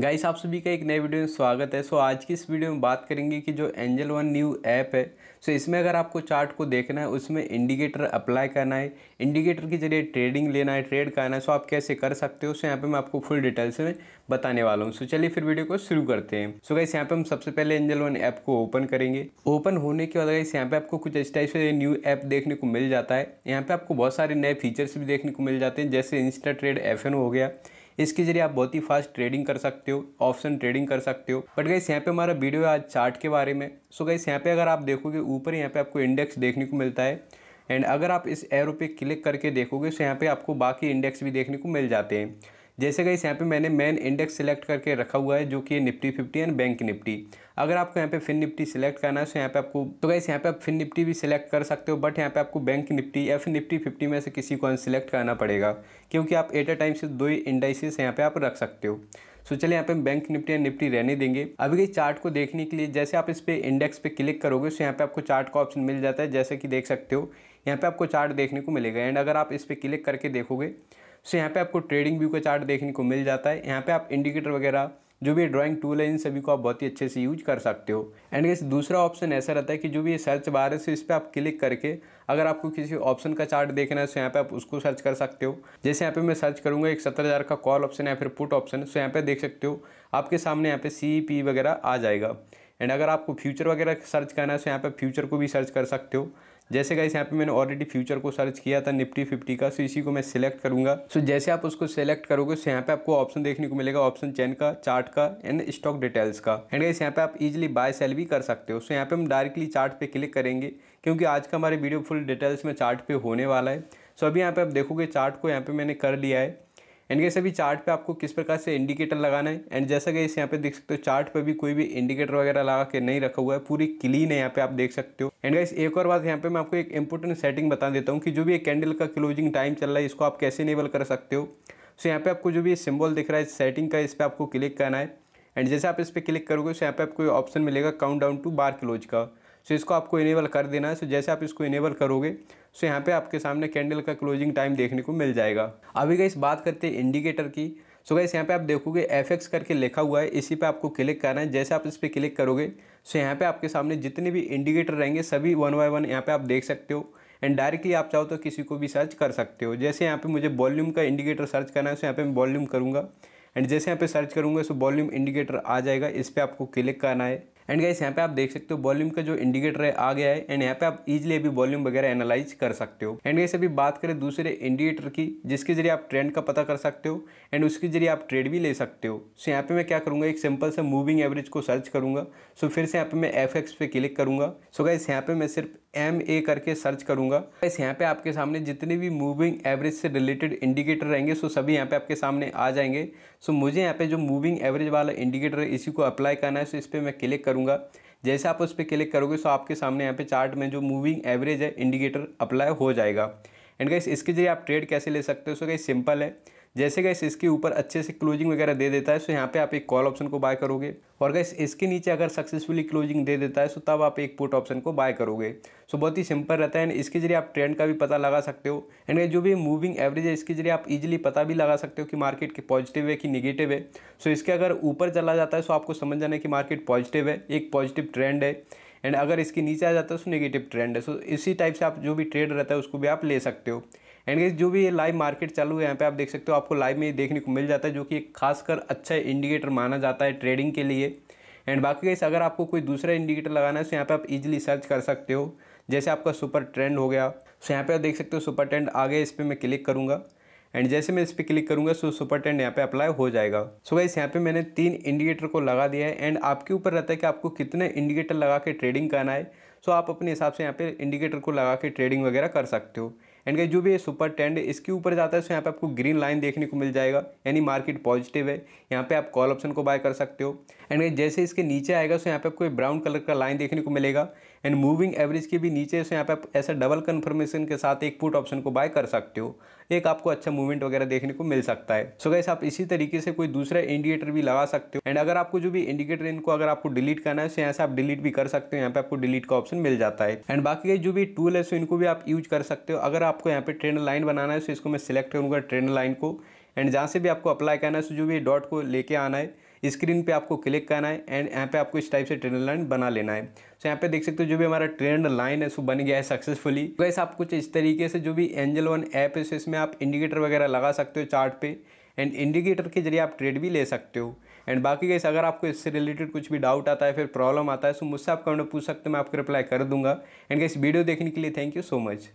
guys आप सभी का एक नए वीडियो में स्वागत है सो आज की इस वीडियो में बात करेंगे कि जो एंजल वन न्यू ऐप है सो इसमें अगर आपको चार्ट को देखना है उसमें इंडिकेटर अप्लाई करना है इंडिकेटर के जरिए ट्रेडिंग लेना है ट्रेड करना है सो आप कैसे कर सकते हो सो यहाँ पे मैं आपको फुल डिटेल्स में बताने वाला हूँ सो चलिए फिर वीडियो को शुरू करते हैं सो गाइस यहाँ पे हम सबसे पहले एंजल वन ऐप को ओपन करेंगे ओपन होने के बाद गाइस यहाँ पर आपको कुछ इस टाइप से न्यू ऐप देखने को मिल जाता है यहाँ पर आपको बहुत सारे नए फीचर्स भी देखने को मिल जाते हैं जैसे इंस्टा ट्रेड एफ हो गया इसके जरिए आप बहुत ही फास्ट ट्रेडिंग कर सकते हो ऑप्शन ट्रेडिंग कर सकते हो बट गई यहाँ पे हमारा वीडियो है आज चार्ट के बारे में सो गई यहाँ पे अगर आप देखोगे ऊपर यहाँ पे आपको इंडेक्स देखने को मिलता है एंड अगर आप इस एरो पे क्लिक करके देखोगे तो यहाँ पे आपको बाकी इंडेक्स भी देखने को मिल जाते हैं जैसे कि यहाँ पे मैंने मेन इंडेक्स सिलेक्ट करके रखा हुआ है जो कि Nifty fifty and bank Nifty अगर आपको यहाँ पे फिन निफ्टी सिलेक्ट करना है तो यहाँ पे आपको तो गैस यहाँ पे आप फिन निफ्टी भी सिलेक्ट कर सकते हो बट यहाँ पे आपको बैंक निफ्टी या फिर निफ्टी फिफ्टी में से किसी को सिलेक्ट करना पड़ेगा क्योंकि आप एट अ टाइम से दो ही इंडाइसिस यहाँ पे आप रख सकते हो सो चलिए यहाँ पे बैंक निफ्टी या निफ्टी रहने देंगे अभी के चार्ट को देखने के लिए जैसे आप इस पर इंडेक्स पे क्लिक करोगे तो यहाँ पे आपको चार्ट का ऑप्शन मिल जाता है जैसे कि देख सकते हो यहाँ पे आपको चार्ट देखने को मिलेगा एंड अगर आप इस पर क्लिक करके देखोगे सो यहाँ पे आपको ट्रेडिंग व्यू का चार्ट देखने को मिल जाता है यहाँ पे आप इंडिकेटर वगैरह जो भी ड्राइंग टूल है इन सभी को आप बहुत ही अच्छे से यूज कर सकते हो एंड गैस दूसरा ऑप्शन ऐसा रहता है कि जो भी ये सर्च बार है सो इस पर आप क्लिक करके अगर आपको किसी ऑप्शन का चार्ट देखना है तो यहाँ पे आप उसको सर्च कर सकते हो जैसे यहाँ पे मैं सर्च करूँगा एक सत्तर हज़ार का कॉल ऑप्शन है फिर पुट ऑप्शन सो यहाँ पे देख सकते हो आपके सामने यहाँ पे सी पी e वगैरह आ जाएगा एंड अगर आपको फ्यूचर वगैरह सर्च करना है तो यहाँ पर फ्यूचर को भी सर्च कर सकते हो जैसे गाइस यहाँ पे मैंने ऑलरेडी फ्यूचर को सर्च किया था निफ्टी फिफ्टी का सो इसी को मैं सिलेक्ट करूँगा सो जैसे आप उसको सिलेक्ट करोगे सो यहाँ पे आपको ऑप्शन देखने को मिलेगा ऑप्शन चेन का चार्ट का एंड स्टॉक डिटेल्स का एंड गाइस यहाँ पे आप इजिली बाय सेल भी कर सकते हो सो यहाँ पे हम डायरेक्टली चार्ट पे क्लिक करेंगे क्योंकि आज का हमारे वीडियो फुल डिटेल्स में चार्ट पे होने वाला है सो अभी यहाँ पे आप देखोगे चार्ट को यहाँ पे मैंने कर लिया है एंड कैसे अभी चार्ट पे आपको किस प्रकार से इंडिकेटर लगाना है एंड जैसा कि इस यहाँ पे देख सकते हो चार्ट पे भी कोई भी इंडिकेटर वगैरह लगा के नहीं रखा हुआ है पूरी क्लीन है यहाँ पे आप देख सकते हो एंड गाइस एक और बात यहाँ पे मैं आपको एक इंपॉर्टेंट सेटिंग बता देता हूँ कि जो भी एक कैंडल का क्लोजिंग टाइम चल रहा है इसको आप कैसे इनेबल कर सकते हो सो यहाँ पे आपको जो भी सिम्बल दिख रहा है सेटिंग का इस पर आपको क्लिक करना है एंड जैसे आप इस पर क्लिक करोगे सो यहाँ पे आपको ऑप्शन मिलेगा count down to bar close का सो इसको आपको इनेबल कर देना है सो जैसे आप इसको इनेबल करोगे सो यहाँ पे आपके सामने कैंडल का क्लोजिंग टाइम देखने को मिल जाएगा अभी गई बात करते हैं इंडिकेटर की सो गई यहाँ पे आप देखोगे एफ एक्स करके लिखा हुआ है इसी पे आपको क्लिक करना है जैसे आप इस पर क्लिक करोगे सो यहाँ पे आपके सामने जितने भी इंडिकेटर रहेंगे सभी वन बाय वन यहाँ पे आप देख सकते हो एंड डायरेक्टली आप चाहो तो किसी को भी सर्च कर सकते हो जैसे यहाँ पे मुझे वॉल्यूम का इंडिकेटर सर्च करना है सो यहाँ पे मैं वॉल्यूम करूँगा एंड जैसे यहाँ पे सर्च करूँगा सो वॉल्यूम इंडिकेटर आ जाएगा इस पर आपको क्लिक करना है एंड गाइस यहाँ पे आप देख सकते हो वॉल्यूम का जो इंडिकेटर है आ गया है एंड यहाँ पे आप इजिली अभी वॉल्यूम वगैरह एनालाइज कर सकते हो एंड गाइस अभी बात करें दूसरे इंडिकेटर की जिसके जरिए आप ट्रेंड का पता कर सकते हो एंड उसके जरिए आप ट्रेड भी ले सकते हो सो यहाँ पे मैं क्या करूँगा एक सिंपल से मूविंग एवरेज को सर्च करूँगा सो फिर से यहाँ पे मैं एफ पे क्लिक करूँगा सो गाइस यहाँ पे मैं सिर्फ एम ए करके सर्च करूंगा बस यहाँ पे आपके सामने जितने भी मूविंग एवरेज से रिलेटेड इंडिकेटर रहेंगे सो सभी यहाँ पे आपके सामने आ जाएंगे सो मुझे यहाँ पे जो मूविंग एवरेज वाला इंडिकेटर है इसी को अप्लाई करना है सो इस पर मैं क्लिक करूँगा करूँगा जैसे आप उस पर क्लिक करोगे सो तो आपके सामने यहाँ पे चार्ट में जो मूविंग एवरेज है इंडिकेटर अप्लाई हो जाएगा एंड गाइस इसके जरिए आप ट्रेड कैसे ले सकते हो सो गाइस सिंपल है जैसे गैस इसके ऊपर अच्छे से क्लोजिंग वगैरह दे देता है सो यहाँ पे आप एक कॉल ऑप्शन को बाय करोगे और गैस इसके नीचे अगर सक्सेसफुली क्लोजिंग दे देता है सो तब आप एक पुट ऑप्शन को बाय करोगे सो बहुत ही सिंपल रहता है एंड इसके जरिए आप ट्रेंड का भी पता लगा सकते हो एंड जो भी मूविंग एवरेज है इसके जरिए आप इजिली पता भी लगा सकते हो कि मार्केट के पॉजिटिव है कि निगेटिव है सो इसके अगर ऊपर चला जाता है सो आपको समझ जाना है कि मार्केट पॉजिटिव है एक पॉजिटिव ट्रेंड है एंड अगर इसके नीचे आ जाता है तो नेगेटिव ट्रेंड है सो इसी टाइप से आप जो भी ट्रेड रहता है उसको भी आप ले सकते हो एंड जो भी ये लाइव मार्केट चालू है यहाँ पे आप देख सकते हो आपको लाइव में देखने को मिल जाता है जो कि एक खासकर अच्छा इंडिकेटर माना जाता है ट्रेडिंग के लिए एंड बाकी गैस अगर आपको कोई दूसरा इंडिकेटर लगाना है तो यहाँ पे आप इजीली सर्च कर सकते हो जैसे आपका सुपर ट्रेंड हो गया तो यहाँ पे आप देख सकते हो सुपर ट्रेंड आगे इस पर मैं क्लिक करूँगा एंड जैसे मैं इस पर क्लिक करूँगा सो सुपर टेंट यहाँ पे अप्लाई हो जाएगा सो गाइस यहाँ पे मैंने तीन इंडिकेटर को लगा दिया है एंड आपके ऊपर रहता है कि आपको कितने इंडिकेटर लगा के ट्रेडिंग करना है सो आप अपने हिसाब से यहाँ पे इंडिकेटर को लगा के ट्रेडिंग वगैरह कर सकते हो एंड गाइस जो भी ये सुपर टेंड इसके ऊपर जाता है सो यहाँ पे आपको ग्रीन लाइन देखने को मिल जाएगा यानी मार्केट पॉजिटिव है यहाँ पे आप कॉल ऑप्शन को बाय कर सकते हो एंड गाइस जैसे इसके नीचे आएगा सो यहाँ पे आपको एक ब्राउन कलर का लाइन देखने को मिलेगा एंड मूविंग एवरेज के भी नीचे सो यहाँ पे आप ऐसा डबल कन्फर्मेशन के साथ एक पुट ऑप्शन को बाय कर सकते हो एक आपको अच्छा मूवमेंट वगैरह देखने को मिल सकता है सो गैस आप इसी तरीके से कोई दूसरा इंडिकेटर भी लगा सकते हो एंड अगर आपको जो भी इंडिकेटर इनको अगर आपको डिलीट करना है तो यहाँ से आप डिलीट भी कर सकते हो यहाँ पे आपको डिलीट का ऑप्शन मिल जाता है एंड बाकी जो भी टूल है सो इनको भी आप यूज कर सकते हो अगर आपको यहाँ पे ट्रेंड लाइन बनाना है तो इसको मैं सिलेक्ट करूँगा ट्रेंड लाइन को एंड जहाँ से भी आपको अप्लाई करना है सो जो भी डॉट को लेके आना है स्क्रीन पे आपको क्लिक करना है एंड यहाँ पे आपको इस टाइप से ट्रेंड लाइन बना लेना है सो यहाँ पे देख सकते हो जो भी हमारा ट्रेंड लाइन है सो बन गया है सक्सेसफुली गैस तो आप कुछ इस तरीके से जो भी एंजल वन ऐप है सो इसमें आप इंडिकेटर वगैरह लगा सकते हो चार्ट पे एंड इंडिकेटर के जरिए आप ट्रेड भी ले सकते हो एंड बाकी गैस अगर आपको इससे रिलेटेड कुछ भी डाउट आता है फिर प्रॉब्लम आता है सो मुझसे आप कमेंट पूछ सकते हो मैं आपको रिप्लाई कर दूंगा एंड गैस वीडियो देखने के लिए थैंक यू सो मच